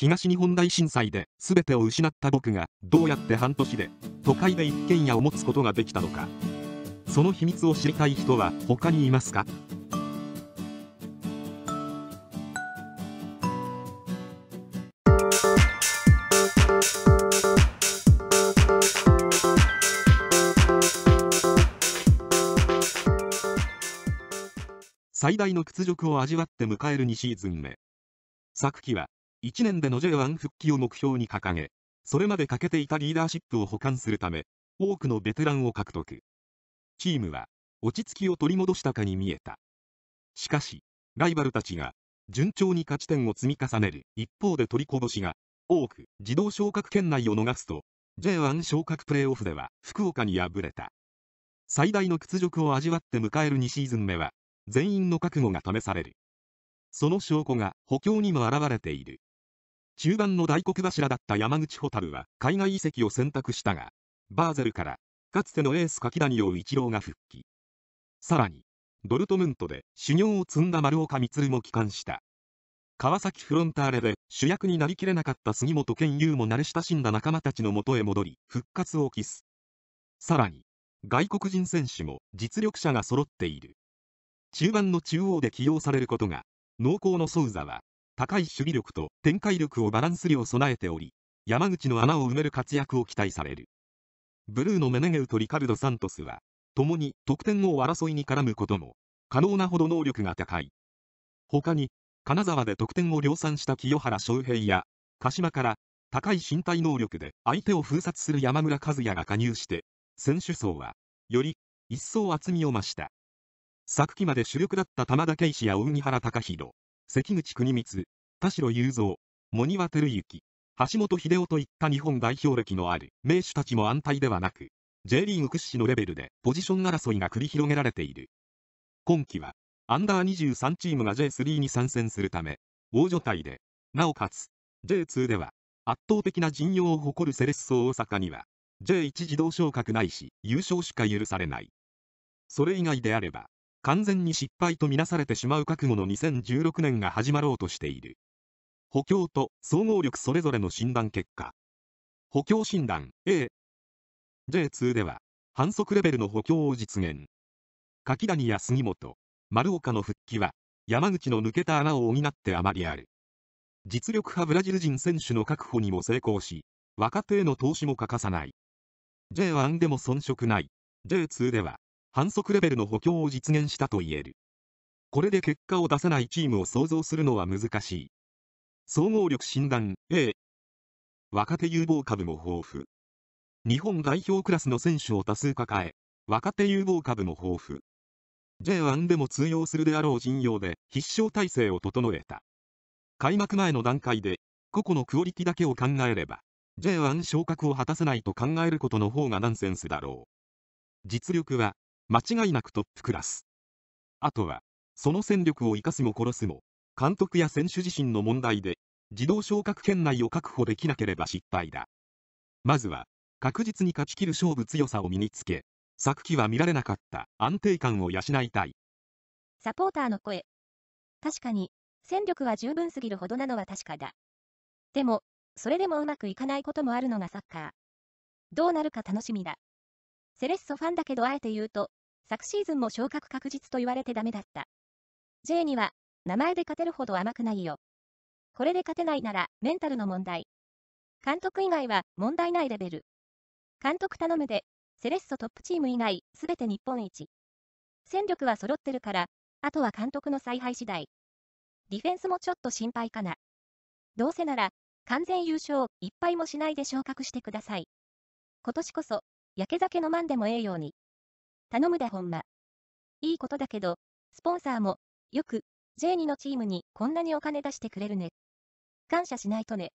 東日本大震災で全てを失った僕がどうやって半年で都会で一軒家を持つことができたのかその秘密を知りたい人は他にいますか最大の屈辱を味わって迎える2シーズン目。昨季は1年での J1 復帰を目標に掲げ、それまで欠けていたリーダーシップを補完するため、多くのベテランを獲得。チームは、落ち着きを取り戻したかに見えた。しかし、ライバルたちが、順調に勝ち点を積み重ねる一方で取りこぼしが、多く自動昇格圏内を逃すと、J1 昇格プレーオフでは福岡に敗れた。最大の屈辱を味わって迎える2シーズン目は、全員の覚悟が試される。その証拠が補強にも現れている。中盤の大黒柱だった山口蛍は海外移籍を選択したが、バーゼルから、かつてのエース柿谷を一郎が復帰。さらに、ドルトムントで修行を積んだ丸岡満も帰還した。川崎フロンターレで主役になりきれなかった杉本健優も慣れ親しんだ仲間たちのもとへ戻り、復活を期す。さらに、外国人選手も実力者が揃っている。中盤の中央で起用されることが、濃厚のソウザは高い守備力と展開力をバランス量を備えており、山口の穴を埋める活躍を期待される。ブルーのメネゲウとリカルド・サントスは、共に得点王争いに絡むことも、可能なほど能力が高い。他に、金沢で得点を量産した清原翔平や、鹿島から高い身体能力で相手を封殺する山村和也が加入して、選手層は、より一層厚みを増した。昨季まで主力だった玉田圭司や大木原隆弘、関口国光、田代雄三、茂庭照之、橋本秀夫といった日本代表歴のある名手たちも安泰ではなく、J リーグ屈指のレベルでポジション争いが繰り広げられている。今季は、アンダー23チームが J3 に参戦するため、大所帯で、なおかつ、J2 では、圧倒的な陣容を誇るセレッソ大阪には、J1 自動昇格ないし、優勝しか許されない。それ以外であれば、完全に失敗とみなされてしまう覚悟の2016年が始まろうとしている。補強と総合力それぞれの診断結果。補強診断 A。J2 では、反則レベルの補強を実現。柿谷や杉本、丸岡の復帰は、山口の抜けた穴を補ってあまりある。実力派ブラジル人選手の確保にも成功し、若手への投資も欠かさない。J1 でも遜色ない。J2 では、反則レベルの補強を実現したといえる。これで結果を出さないチームを想像するのは難しい。総合力診断 A 若手有望株も豊富。日本代表クラスの選手を多数抱え、若手有望株も豊富。J1 でも通用するであろう陣容で必勝体制を整えた。開幕前の段階で、個々のクオリティだけを考えれば、J1 昇格を果たせないと考えることの方がナンセンスだろう。実力は間違いなくトップクラス。あとは、その戦力を生かすも殺すも、監督や選手自身の問題で、自動昇格圏内を確保できなければ失敗だ。まずは、確実に勝ち切る勝負強さを身につけ、昨季は見られなかった安定感を養いたい。サポーターの声。確かに、戦力は十分すぎるほどなのは確かだ。でも、それでもうまくいかないこともあるのがサッカー。どうなるか楽しみだ。セレッソファンだけどあえて言うと、昨シーズンも昇格確実と言われてダメだった。J には、名前で勝てるほど甘くないよ。これで勝てないなら、メンタルの問題。監督以外は、問題ないレベル。監督頼むで、セレッソトップチーム以外、すべて日本一。戦力は揃ってるから、あとは監督の采配次第。ディフェンスもちょっと心配かな。どうせなら、完全優勝、一敗もしないで昇格してください。今年こそ、焼け酒飲まんでもええように。頼むでほんま。いいことだけど、スポンサーも、よく、J2 のチームにこんなにお金出してくれるね。感謝しないとね。